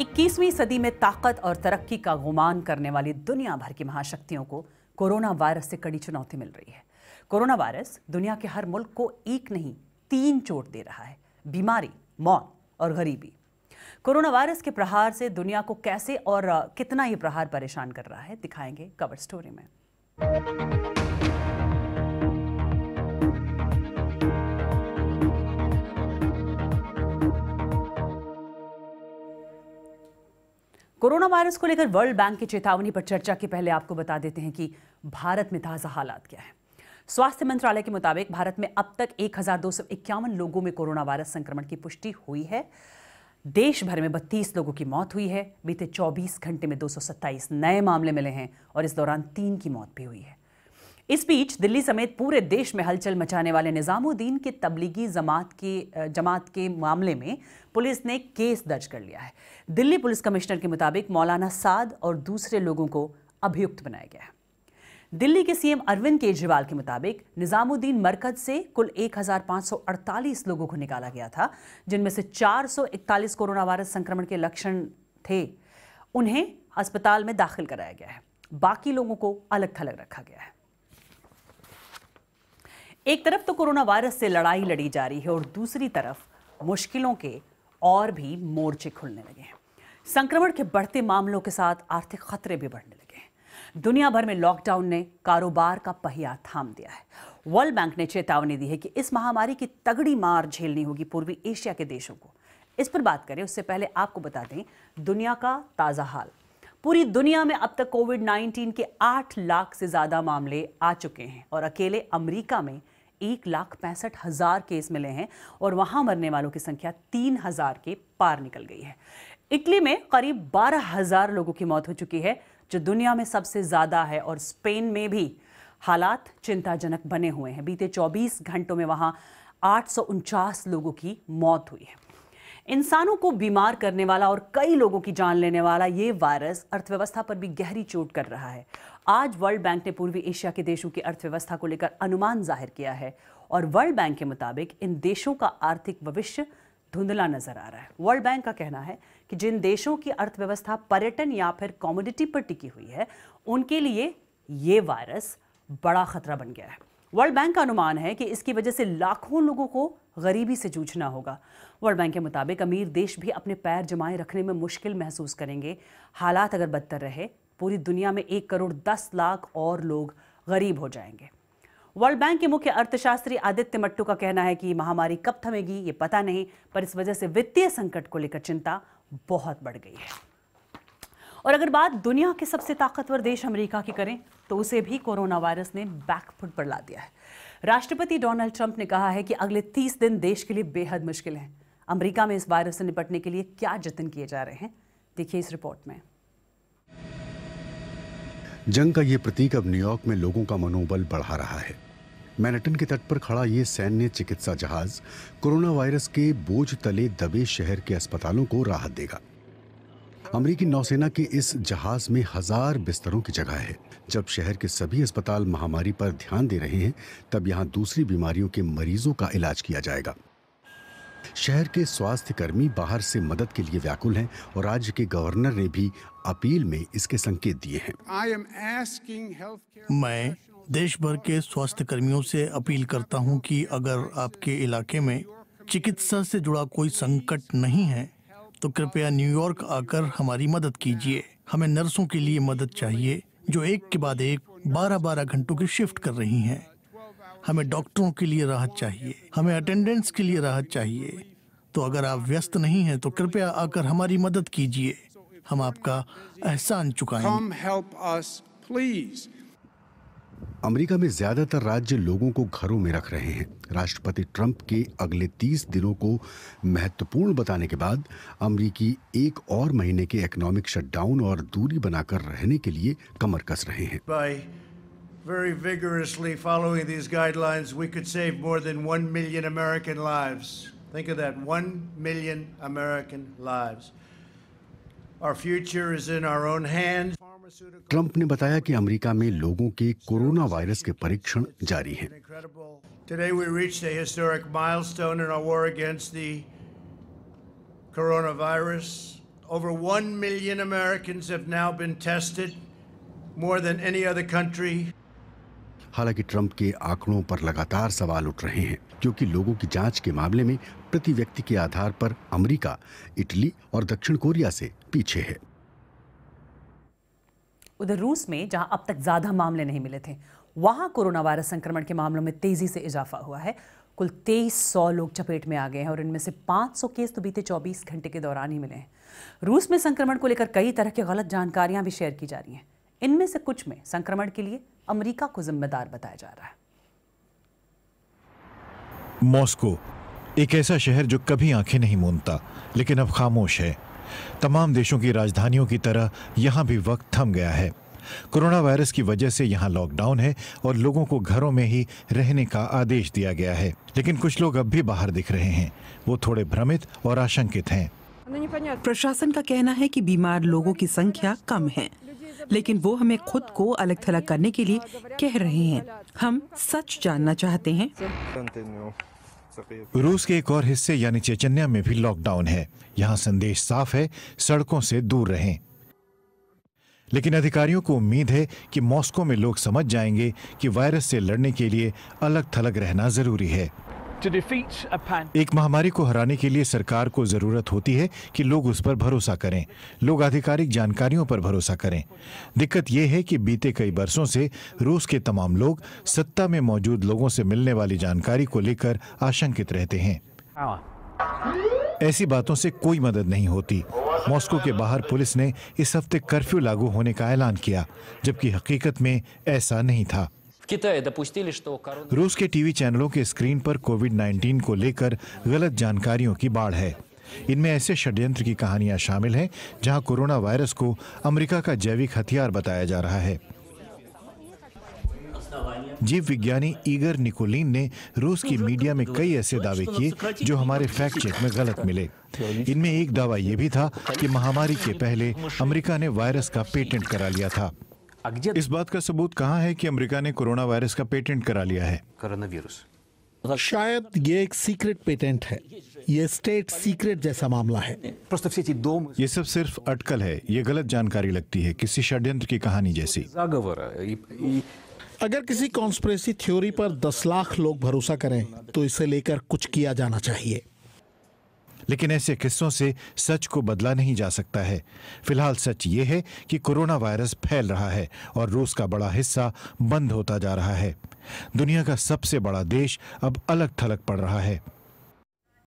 21वीं सदी में ताकत और तरक्की का गुमान करने वाली दुनिया भर की महाशक्तियों को कोरोना वायरस से कड़ी चुनौती मिल रही है कोरोना वायरस दुनिया के हर मुल्क को एक नहीं तीन चोट दे रहा है बीमारी मौत और गरीबी कोरोना वायरस के प्रहार से दुनिया को कैसे और कितना ये प्रहार परेशान कर रहा है दिखाएंगे कवर स्टोरी में कोरोना वायरस को लेकर वर्ल्ड बैंक की चेतावनी पर चर्चा के पहले आपको बता देते हैं कि भारत में ताज़ा हालात क्या है स्वास्थ्य मंत्रालय के मुताबिक भारत में अब तक एक लोगों में कोरोना वायरस संक्रमण की पुष्टि हुई है देश भर में 32 लोगों की मौत हुई है बीते 24 घंटे में 227 नए मामले मिले हैं और इस दौरान तीन की मौत भी हुई है इस बीच दिल्ली समेत पूरे देश में हलचल मचाने वाले निज़ामुद्दीन के तबलीगी जमात के जमात के मामले में पुलिस ने केस दर्ज कर लिया है दिल्ली पुलिस कमिश्नर के मुताबिक मौलाना साद और दूसरे लोगों को अभियुक्त बनाया गया है दिल्ली के सीएम अरविंद केजरीवाल के मुताबिक निज़ामुद्दीन मरकज से कुल 1,548 लोगों को निकाला गया था जिनमें से 441 कोरोना वायरस संक्रमण के लक्षण थे उन्हें अस्पताल में दाखिल कराया गया है बाकी लोगों को अलग थलग रखा गया है एक तरफ तो कोरोना वायरस से लड़ाई लड़ी जा रही है और दूसरी तरफ मुश्किलों के और भी मोर्चे खुलने लगे हैं संक्रमण के बढ़ते मामलों के साथ आर्थिक खतरे भी बढ़ने लगे हैं दुनिया भर में लॉकडाउन ने कारोबार का पहिया थाम दिया है वर्ल्ड बैंक ने चेतावनी दी है कि इस महामारी की तगड़ी मार झेलनी होगी पूर्वी एशिया के देशों को इस पर बात करें उससे पहले आपको बता दें दुनिया का ताज़ा हाल पूरी दुनिया में अब तक कोविड 19 के 8 लाख से ज़्यादा मामले आ चुके हैं और अकेले अमेरिका में एक लाख पैंसठ हज़ार केस मिले हैं और वहां मरने वालों की संख्या तीन हज़ार के पार निकल गई है इटली में करीब बारह हज़ार लोगों की मौत हो चुकी है जो दुनिया में सबसे ज़्यादा है और स्पेन में भी हालात चिंताजनक बने हुए हैं बीते 24 घंटों में वहां आठ लोगों की मौत हुई है इंसानों को बीमार करने वाला और कई लोगों की जान लेने वाला ये वायरस अर्थव्यवस्था पर भी गहरी चोट कर रहा है आज वर्ल्ड बैंक ने पूर्वी एशिया के देशों की अर्थव्यवस्था को लेकर अनुमान जाहिर किया है और वर्ल्ड बैंक के मुताबिक इन देशों का आर्थिक भविष्य धुंधला नजर आ रहा है वर्ल्ड बैंक का कहना है कि जिन देशों की अर्थव्यवस्था पर्यटन या फिर कॉमोडिटी पर टिकी हुई है उनके लिए ये वायरस बड़ा खतरा बन गया है वर्ल्ड बैंक का अनुमान है कि इसकी वजह से लाखों लोगों को गरीबी से जूझना होगा वर्ल्ड बैंक के मुताबिक अमीर देश भी अपने पैर जमाए रखने में मुश्किल महसूस करेंगे हालात अगर बदतर रहे पूरी दुनिया में एक करोड़ दस लाख और लोग गरीब हो जाएंगे वर्ल्ड बैंक के मुख्य अर्थशास्त्री आदित्य मट्टू का कहना है कि महामारी कब थमेगी ये पता नहीं पर इस वजह से वित्तीय संकट को लेकर चिंता बहुत बढ़ गई है और अगर बात दुनिया के सबसे ताकतवर देश अमेरिका की करें तो उसे भी कोरोना वायरस ने बैकफुट पर ला दिया है राष्ट्रपति डोनाल्ड ट्रंप ने कहा है कि अगले 30 दिन देश के लिए बेहद मुश्किल हैं अमेरिका में इस वायरस से निपटने के लिए क्या जतन किए जा रहे हैं देखिए इस रिपोर्ट में जंग का ये प्रतीक अब न्यूयॉर्क में लोगों का मनोबल बढ़ा रहा है मैनटन के तट पर खड़ा ये सैन्य चिकित्सा जहाज कोरोना वायरस के बोझ तले दबे शहर के अस्पतालों को राहत देगा अमरीकी नौसेना के इस जहाज में हजार बिस्तरों की जगह है जब शहर के सभी अस्पताल महामारी पर ध्यान दे रहे हैं तब यहाँ दूसरी बीमारियों के मरीजों का इलाज किया जाएगा शहर के स्वास्थ्य कर्मी बाहर से मदद के लिए व्याकुल हैं और राज्य के गवर्नर ने भी अपील में इसके संकेत दिए हैं मैं देश भर के स्वास्थ्य कर्मियों से अपील करता हूं कि अगर आपके इलाके में चिकित्सा से जुड़ा कोई संकट नहीं है तो कृपया न्यूयॉर्क आकर हमारी मदद कीजिए हमें नर्सों के लिए मदद चाहिए जो एक के बाद एक बारह बारह घंटों की शिफ्ट कर रही हैं हमें डॉक्टरों के लिए राहत चाहिए हमें अटेंडेंस के लिए राहत चाहिए तो अगर आप व्यस्त नहीं हैं तो कृपया आकर हमारी मदद कीजिए हम आपका एहसान चुकाएंगे अमेरिका में ज्यादातर राज्य लोगों को घरों में रख रहे हैं राष्ट्रपति ट्रंप के अगले 30 दिनों को महत्वपूर्ण बताने के बाद अमरीकी एक और महीने के इकोनॉमिक शटडाउन और दूरी बनाकर रहने के लिए कमर कस रहे हैं very vigorously following these guidelines, we could save more than 1 million American lives. Think of that 1 million American lives. Our future is in our own hands. Trump ने बताया कि अमेरिका में लोगों के कोरोना वायरस के परीक्षण जारी हैं। Today we reached a historic milestone in our war against the coronavirus. Over 1 million Americans have now been tested, more than any other country. हालांकि ट्रंप के आंकड़ों पर लगातार सवाल उठ रहे हैं क्योंकि लोगों की जांच के मामले में प्रति व्यक्ति के आधार पर अमेरिका, इटली और दक्षिण कोरिया से पीछे है उधर रूस में जहां अब तक ज्यादा मामले नहीं मिले थे वहां कोरोना वायरस संक्रमण के मामलों में तेजी से इजाफा हुआ है कुल तेईस सौ लोग चपेट में आ गए हैं और इनमें से 500 केस तो बीते 24 घंटे के दौरान ही मिले हैं रूस में संक्रमण को लेकर कई तरह की गलत जानकारियां भी शेयर की जा रही हैं इनमें से कुछ में संक्रमण के लिए अमेरिका को जिम्मेदार बताया जा रहा है मॉस्को एक ऐसा शहर जो कभी आंखें नहीं मूंदता लेकिन अब खामोश है तमाम देशों की राजधानियों की तरह यहाँ भी वक्त थम गया है कोरोना वायरस की वजह से यहाँ लॉकडाउन है और लोगों को घरों में ही रहने का आदेश दिया गया है लेकिन कुछ लोग अब भी बाहर दिख रहे हैं वो थोड़े भ्रमित और आशंकित हैं प्रशासन का कहना है कि बीमार लोगों की संख्या कम है लेकिन वो हमें खुद को अलग थलग करने के लिए कह रहे हैं हम सच जानना चाहते हैं रूस के एक और हिस्से यानी चेचन्या में भी लॉकडाउन है यहाँ संदेश साफ है सड़कों से दूर रहें लेकिन अधिकारियों को उम्मीद है कि मॉस्को में लोग समझ जाएंगे कि वायरस से लड़ने के लिए अलग थलग रहना जरूरी है एक महामारी को हराने के लिए सरकार को जरूरत होती है कि लोग उस पर भरोसा करें लोग आधिकारिक जानकारियों पर भरोसा करें दिक्कत यह है कि बीते कई बरसों से रूस के तमाम लोग सत्ता में मौजूद लोगों से मिलने वाली जानकारी को लेकर आशंकित रहते हैं ऐसी बातों से कोई मदद नहीं होती मॉस्को के बाहर पुलिस ने इस हफ्ते कर्फ्यू लागू होने का ऐलान किया जबकि हकीकत में ऐसा नहीं था रूस के टीवी चैनलों के स्क्रीन पर कोविड 19 को लेकर गलत जानकारियों की बाढ़ है इनमें ऐसे षड्यंत्र की कहानियां शामिल हैं जहां कोरोना वायरस को अमेरिका का जैविक हथियार बताया जा रहा है जीव विज्ञानी ईगर निकोलिन ने रूस की मीडिया में कई ऐसे दावे किए जो हमारे फैक्ट चेक में गलत मिले इनमें एक दावा यह भी था कि महामारी के पहले अमेरिका ने वायरस का पेटेंट करा लिया था इस बात का सबूत कहाँ है कि अमेरिका ने कोरोना वायरस का पेटेंट करा लिया है कोरोना वायरस शायद ये एक सीक्रेट पेटेंट है ये स्टेट सीक्रेट जैसा मामला है ये सब सिर्फ अटकल है ये गलत जानकारी लगती है किसी षड्यंत्र की कहानी जैसी अगर किसी कॉन्स्परेसी थ्योरी पर दस लाख लोग भरोसा करें तो इसे लेकर कुछ किया जाना चाहिए लेकिन ऐसे किस्सों से सच को बदला नहीं जा सकता है फिलहाल सच ये है कि कोरोना वायरस फैल रहा है और रूस का बड़ा हिस्सा बंद होता जा रहा है दुनिया का सबसे बड़ा देश अब अलग थलग पड़ रहा है